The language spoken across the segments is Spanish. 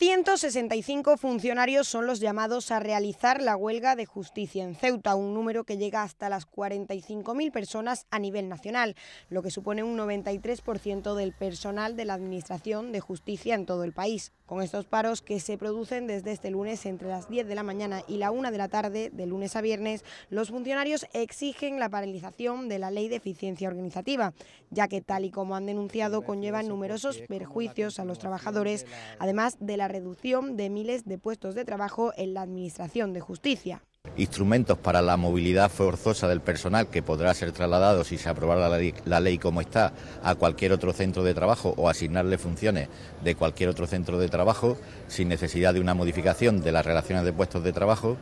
165 funcionarios son los llamados a realizar la huelga de justicia en Ceuta, un número que llega hasta las 45.000 personas a nivel nacional, lo que supone un 93% del personal de la Administración de Justicia en todo el país. Con estos paros que se producen desde este lunes entre las 10 de la mañana y la 1 de la tarde, de lunes a viernes, los funcionarios exigen la paralización de la Ley de Eficiencia Organizativa, ya que tal y como han denunciado conllevan pues, numerosos perjuicios a los trabajadores, además de la reducción de miles de puestos de trabajo en la Administración de Justicia. Instrumentos para la movilidad forzosa del personal que podrá ser trasladado si se aprobara la ley, la ley como está a cualquier otro centro de trabajo o asignarle funciones de cualquier otro centro de trabajo sin necesidad de una modificación de las relaciones de puestos de trabajo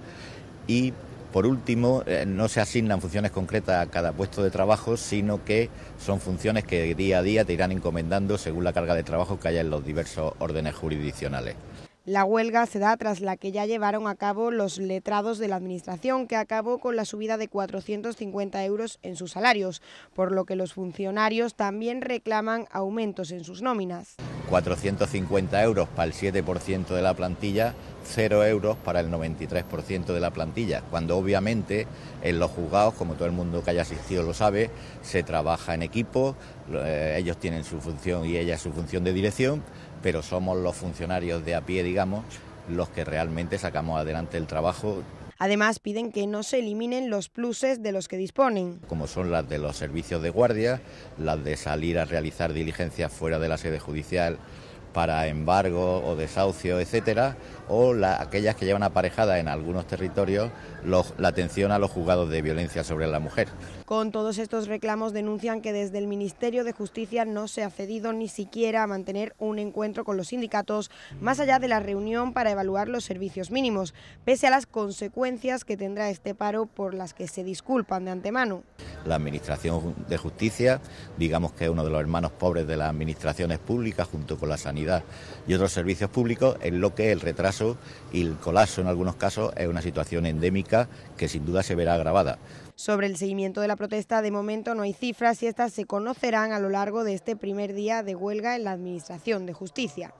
y por último, eh, no se asignan funciones concretas a cada puesto de trabajo, sino que son funciones que día a día te irán encomendando según la carga de trabajo que haya en los diversos órdenes jurisdiccionales. La huelga se da tras la que ya llevaron a cabo los letrados de la Administración, que acabó con la subida de 450 euros en sus salarios, por lo que los funcionarios también reclaman aumentos en sus nóminas. 450 euros para el 7% de la plantilla ...cero euros para el 93% de la plantilla, cuando obviamente en los juzgados, como todo el mundo que haya asistido lo sabe, se trabaja en equipo, eh, ellos tienen su función y ella su función de dirección, pero somos los funcionarios de a pie, digamos, los que realmente sacamos adelante el trabajo Además, piden que no se eliminen los pluses de los que disponen. Como son las de los servicios de guardia, las de salir a realizar diligencias fuera de la sede judicial para embargo o desahucio, etcétera, o aquellas que llevan aparejada en algunos territorios la atención a los juzgados de violencia sobre la mujer. Con todos estos reclamos denuncian que desde el Ministerio de Justicia no se ha cedido ni siquiera a mantener un encuentro con los sindicatos más allá de la reunión para evaluar los servicios mínimos, pese a las consecuencias que tendrá este paro por las que se disculpan de antemano. La Administración de Justicia, digamos que es uno de los hermanos pobres de las administraciones públicas junto con la sanidad y otros servicios públicos, en lo que el retraso y el colapso en algunos casos es una situación endémica que sin duda se verá agravada. Sobre el seguimiento de la protesta, de momento no hay cifras y estas se conocerán a lo largo de este primer día de huelga en la Administración de Justicia.